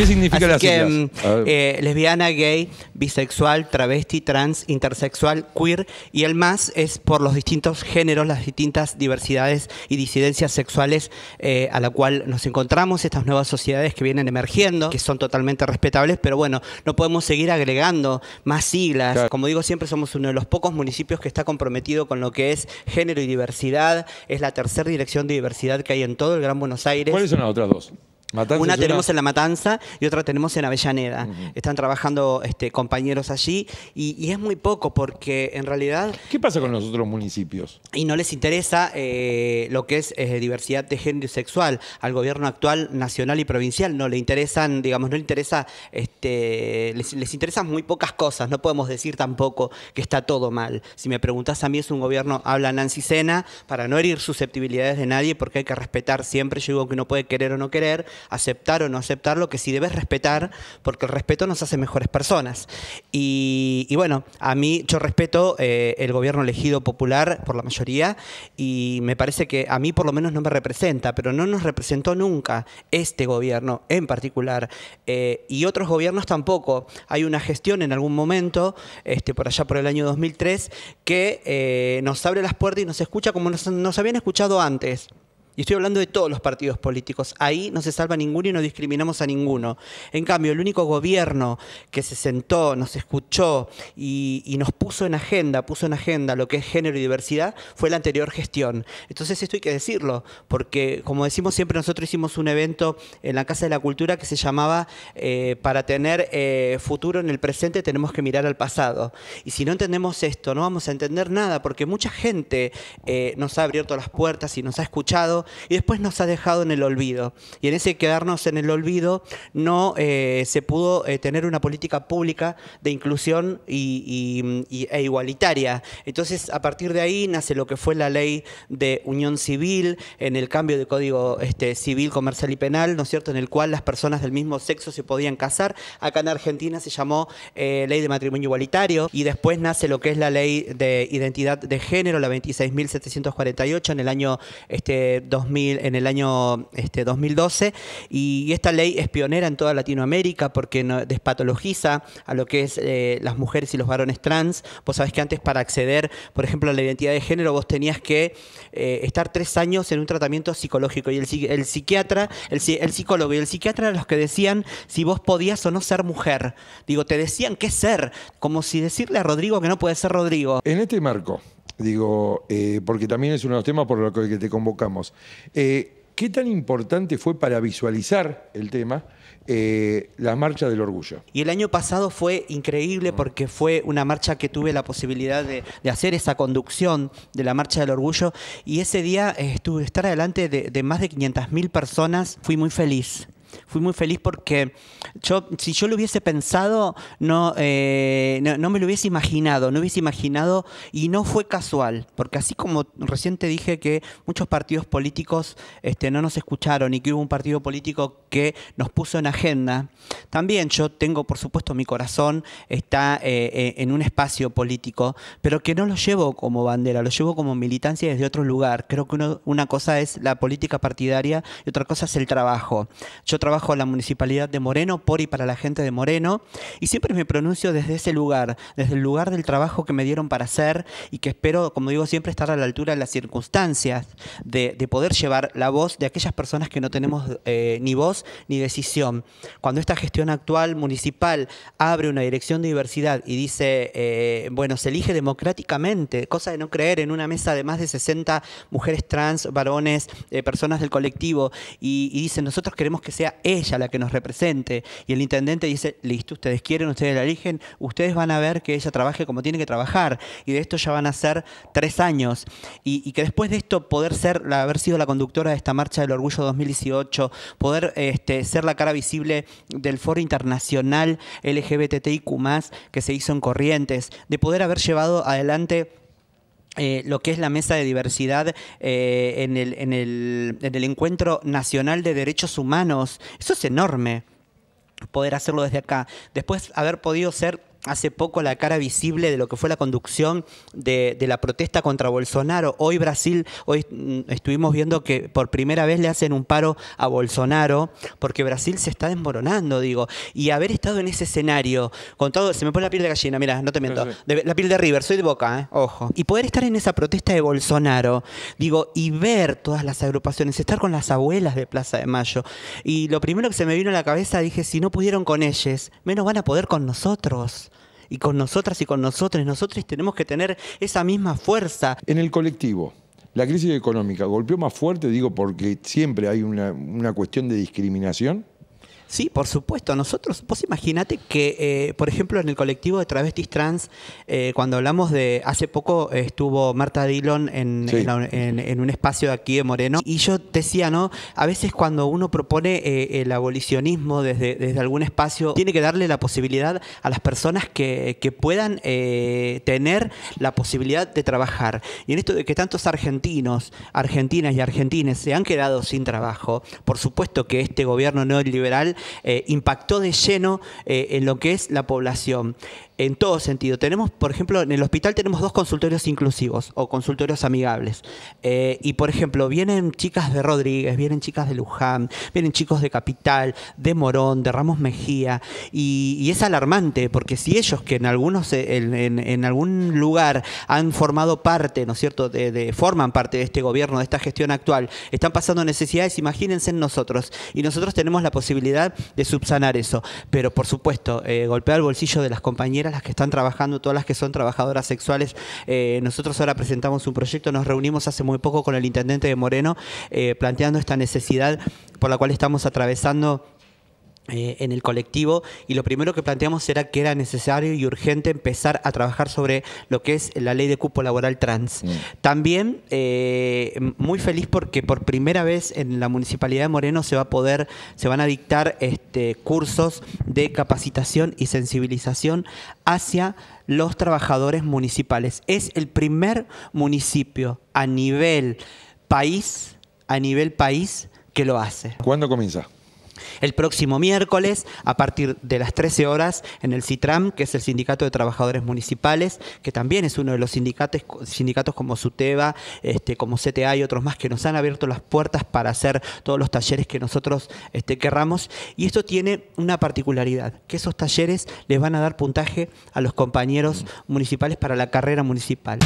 ¿Qué significa la las que, mm, eh, lesbiana, gay, bisexual, travesti, trans, intersexual, queer y el más es por los distintos géneros, las distintas diversidades y disidencias sexuales eh, a la cual nos encontramos, estas nuevas sociedades que vienen emergiendo, que son totalmente respetables, pero bueno, no podemos seguir agregando más siglas. Como digo, siempre somos uno de los pocos municipios que está comprometido con lo que es género y diversidad, es la tercera dirección de diversidad que hay en todo el Gran Buenos Aires. ¿Cuáles son las otras dos? una tenemos en La Matanza y otra tenemos en Avellaneda. Están trabajando este, compañeros allí y, es muy poco porque en realidad... ¿Qué pasa con los otros municipios? Y no les interesa eh, lo que es eh, diversidad de género y sexual. Al gobierno actual, nacional y provincial, no le interesan, digamos, no le interesa, este, les, interesan muy pocas cosas. No podemos decir tampoco que está todo mal. Si me preguntás a mí, es un gobierno, habla Nancy Sena, para no herir susceptibilidades de nadie porque hay que respetar siempre, yo digo que uno puede querer o no querer aceptar o no aceptar lo que sí debes respetar, porque el respeto nos hace mejores personas. Y, bueno, a mí yo respeto eh, el gobierno elegido popular por la mayoría y me parece que a mí por lo menos no me representa, pero no nos representó nunca este gobierno en particular eh, y otros gobiernos tampoco. Hay una gestión en algún momento, este, por allá por el año 2003, que eh, nos abre las puertas y nos escucha como nos habían escuchado antes. Y estoy hablando de todos los partidos políticos. Ahí no se salva ninguno y no discriminamos a ninguno. En cambio, el único gobierno que se sentó, nos escuchó y, nos puso en agenda, puso en agenda lo que es género y diversidad, fue la anterior gestión. Entonces esto hay que decirlo, porque como decimos siempre, nosotros hicimos un evento en la Casa de la Cultura que se llamaba eh, Para tener eh, futuro en el presente tenemos que mirar al pasado. Y si no entendemos esto, no vamos a entender nada, porque mucha gente eh, nos ha abierto las puertas y nos ha escuchado y después nos ha dejado en el olvido. Y en ese quedarnos en el olvido no eh, se pudo eh, tener una política pública de inclusión y, e igualitaria. Entonces, a partir de ahí nace lo que fue la ley de unión civil, en el cambio de código este, civil, comercial y penal, ¿no es cierto?, en el cual las personas del mismo sexo se podían casar. Acá en Argentina se llamó eh, ley de matrimonio igualitario y después nace lo que es la ley de identidad de género, la 26.748, en el año este, en el año este, 2012 y esta ley es pionera en toda Latinoamérica porque despatologiza a lo que es eh, las mujeres y los varones trans. Vos sabés que antes para acceder, por ejemplo, a la identidad de género, vos tenías que eh, estar tres años en un tratamiento psicológico y el, psiquiatra, el, el, psicólogo y el psiquiatra eran los que decían si vos podías o no ser mujer. Digo, te decían qué ser, como si decirle a Rodrigo que no puede ser Rodrigo. En este marco, Digo, eh, porque también es uno de los temas por los que te convocamos. Eh, ¿Qué tan importante fue para visualizar el tema eh, la marcha del orgullo? Y el año pasado fue increíble porque fue una marcha que tuve la posibilidad de, hacer esa conducción de la marcha del orgullo y ese día estuve estar adelante de, de más de 500.000 personas, fui muy feliz. Fui muy feliz porque yo, si yo lo hubiese pensado, eh, no, no, me lo hubiese imaginado, no hubiese imaginado y no fue casual, porque así como reciente dije que muchos partidos políticos este, no nos escucharon y que hubo un partido político que nos puso en agenda, también yo tengo, por supuesto, mi corazón está eh, eh, en un espacio político, pero que no lo llevo como bandera, lo llevo como militancia desde otro lugar. Creo que una cosa es la política partidaria y otra cosa es el trabajo. Yo trabajo en la municipalidad de Moreno, por y para la gente de Moreno, y siempre me pronuncio desde ese lugar, desde el lugar del trabajo que me dieron para hacer y que espero, como digo, siempre estar a la altura de las circunstancias, de, poder llevar la voz de aquellas personas que no tenemos eh, ni voz ni decisión. Cuando esta gestión actual municipal abre una dirección de diversidad y dice, eh, bueno, se elige democráticamente, cosa de no creer en una mesa de más de 60 mujeres trans, varones, eh, personas del colectivo, y, y dicen, nosotros queremos que sea ella la que nos represente. Y el intendente dice, listo, ustedes quieren, ustedes la eligen, ustedes van a ver que ella trabaje como tiene que trabajar. Y de esto ya van a ser tres años. Y, que después de esto poder ser, la, haber sido la conductora de esta marcha del orgullo 2018, poder este, ser la cara visible del foro internacional LGBTIQ que se hizo en Corrientes, de poder haber llevado adelante eh, lo que es la mesa de diversidad eh, en, el, en, el, en el encuentro nacional de derechos humanos. Eso es enorme, poder hacerlo desde acá. Después haber podido ser hace poco la cara visible de lo que fue la conducción de, la protesta contra Bolsonaro. Hoy Brasil, hoy mm, estuvimos viendo que por primera vez le hacen un paro a Bolsonaro, porque Brasil se está desmoronando, digo. Y haber estado en ese escenario, con todo, se me pone la piel de gallina, mira, no te miento, la piel de River, soy de Boca, ¿eh? ojo. Y poder estar en esa protesta de Bolsonaro, digo, y ver todas las agrupaciones, estar con las abuelas de Plaza de Mayo. Y lo primero que se me vino a la cabeza, dije, si no pudieron con ellas, menos van a poder con nosotros y con nosotras y con nosotros. Nosotros tenemos que tener esa misma fuerza. En el colectivo. La crisis económica golpeó más fuerte, digo, porque siempre hay una, una cuestión de discriminación Sí, por supuesto. Nosotros, vos imagínate que, eh, por ejemplo, en el colectivo de travestis trans, eh, cuando hablamos de. Hace poco estuvo Marta Dillon en, un espacio aquí de Moreno, y yo decía, ¿no? A veces cuando uno propone eh, el abolicionismo desde, desde algún espacio, tiene que darle la posibilidad a las personas que, que puedan tener la posibilidad de trabajar. Y en esto de que tantos argentinos, argentinas y argentines se han quedado sin trabajo, por supuesto que este gobierno neoliberal eh, impactó de lleno eh, en lo que es la población en todo sentido. Tenemos, por ejemplo, en el hospital tenemos dos consultorios inclusivos o consultorios amigables. Eh, y, por ejemplo, vienen chicas de Rodríguez, vienen chicas de Luján, vienen chicos de Capital, de Morón, de Ramos Mejía. Y, es alarmante porque si ellos que en algunos eh, en, algún lugar han formado parte, ¿no es cierto?, de, forman parte de este gobierno, de esta gestión actual, están pasando necesidades, imagínense en nosotros. Y nosotros tenemos la posibilidad de subsanar eso. Pero, por supuesto, eh, golpear el bolsillo de las compañeras las que están trabajando, todas las que son trabajadoras sexuales. Eh, nosotros ahora presentamos un proyecto, nos reunimos hace muy poco con el intendente de Moreno, eh, planteando esta necesidad por la cual estamos atravesando eh, en el colectivo y lo primero que planteamos era que era necesario y urgente empezar a trabajar sobre lo que es la ley de cupo laboral trans. Mm. También eh, muy feliz porque por primera vez en la municipalidad de Moreno se va a poder, se van a dictar este, cursos de capacitación y sensibilización hacia los trabajadores municipales. Es el primer municipio a nivel país, a nivel país que lo hace. ¿Cuándo comienza? El próximo miércoles, a partir de las 13 horas, en el CITRAM, que es el Sindicato de Trabajadores Municipales, que también es uno de los sindicatos, como Suteva, este, como CTA y otros más, que nos han abierto las puertas para hacer todos los talleres que nosotros este, querramos. Y esto tiene una particularidad, que esos talleres les van a dar puntaje a los compañeros municipales para la carrera municipal.